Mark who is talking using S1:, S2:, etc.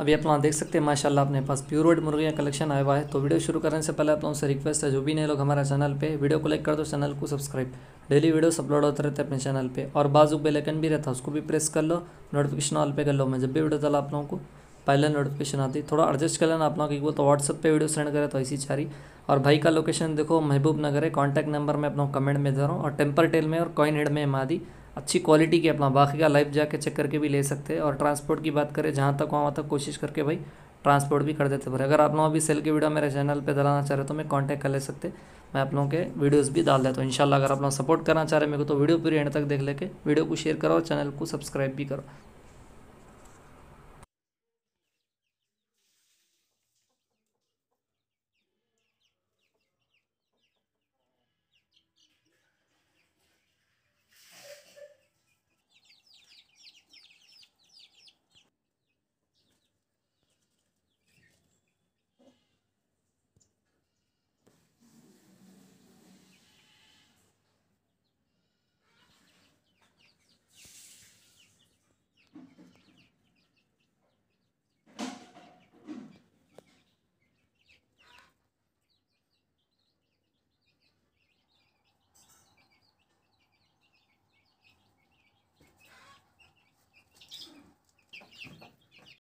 S1: अभी अपना देख सकते हैं माशाल्लाह अपने पास प्योर मुर्गियाँ कलेक्शन आया हुआ है तो वीडियो शुरू करने से पहले आप लोगों से रिक्वेस्ट है जो भी नए लोग हमारे चैनल पे वीडियो को लाइक कर दो चैनल को सब्सक्राइब डेली वीडियोस अपलोड होते रहते हैं अपने चैनल पे और बाजू बेलकन भी रहता है उसको भी प्रेस कर लो नोटिफिकेशन ऑल पे कर लो मैं जब भी वीडियो चला आप लोगों को पहले नोटिफिकेशन आती थोड़ा एडजस्ट कर लेना आप लोगों की वो तो व्हाट्सअप पर वीडियो सेंड करें तो ऐसी चारी और भाई का लोकेशन देखो महबूब नगर है कॉन्टैक्ट नंबर मैं अपना कमेंट में दे रहा हूँ और टेम्पर टेल में और कॉइन हेड में मादी अच्छी क्वालिटी की अपना बाकी का लाइफ जाके चेक करके भी ले सकते हैं और ट्रांसपोर्ट की बात करें जहाँ तक वहाँ तक कोशिश करके भाई ट्रांसपोर्ट भी कर देते भरे अगर आप लोग अभी सेल की वीडियो मेरे चैनल पे डालना चाह रहे तो मैं कांटेक्ट कर ले सकते मैं आप लोगों के वीडियोस भी डाल देता हूँ इनशाला अगर आप लोग सपोर्ट करना चाह रहे मेरे को तो वीडियो पूरी एंड तक देख लेके वीडियो को शेयर करो और चैनल को सब्सक्राइब भी करो